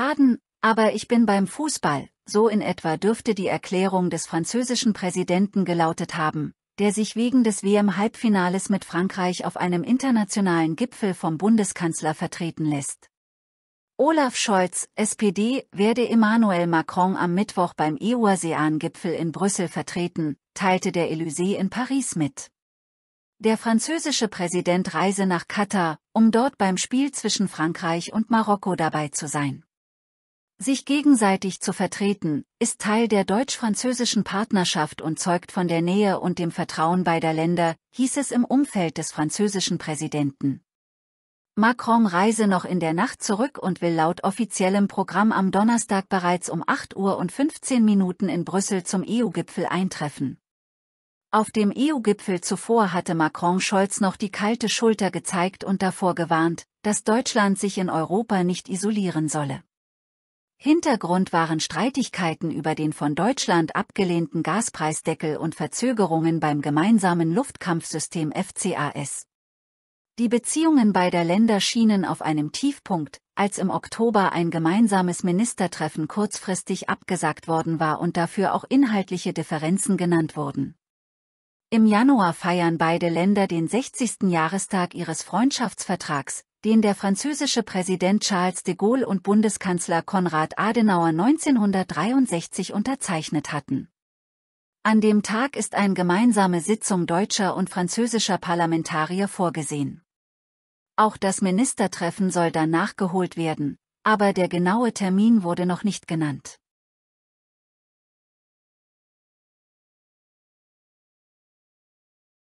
Pardon, aber ich bin beim Fußball, so in etwa dürfte die Erklärung des französischen Präsidenten gelautet haben, der sich wegen des WM-Halbfinales mit Frankreich auf einem internationalen Gipfel vom Bundeskanzler vertreten lässt. Olaf Scholz, SPD, werde Emmanuel Macron am Mittwoch beim EU-ASEAN-Gipfel in Brüssel vertreten, teilte der Élysée in Paris mit. Der französische Präsident reise nach Katar, um dort beim Spiel zwischen Frankreich und Marokko dabei zu sein. Sich gegenseitig zu vertreten, ist Teil der deutsch-französischen Partnerschaft und zeugt von der Nähe und dem Vertrauen beider Länder, hieß es im Umfeld des französischen Präsidenten. Macron reise noch in der Nacht zurück und will laut offiziellem Programm am Donnerstag bereits um 8 Uhr und 15 Minuten in Brüssel zum EU-Gipfel eintreffen. Auf dem EU-Gipfel zuvor hatte Macron Scholz noch die kalte Schulter gezeigt und davor gewarnt, dass Deutschland sich in Europa nicht isolieren solle. Hintergrund waren Streitigkeiten über den von Deutschland abgelehnten Gaspreisdeckel und Verzögerungen beim gemeinsamen Luftkampfsystem FCAS. Die Beziehungen beider Länder schienen auf einem Tiefpunkt, als im Oktober ein gemeinsames Ministertreffen kurzfristig abgesagt worden war und dafür auch inhaltliche Differenzen genannt wurden. Im Januar feiern beide Länder den 60. Jahrestag ihres Freundschaftsvertrags, den der französische Präsident Charles de Gaulle und Bundeskanzler Konrad Adenauer 1963 unterzeichnet hatten. An dem Tag ist eine gemeinsame Sitzung deutscher und französischer Parlamentarier vorgesehen. Auch das Ministertreffen soll dann nachgeholt werden, aber der genaue Termin wurde noch nicht genannt.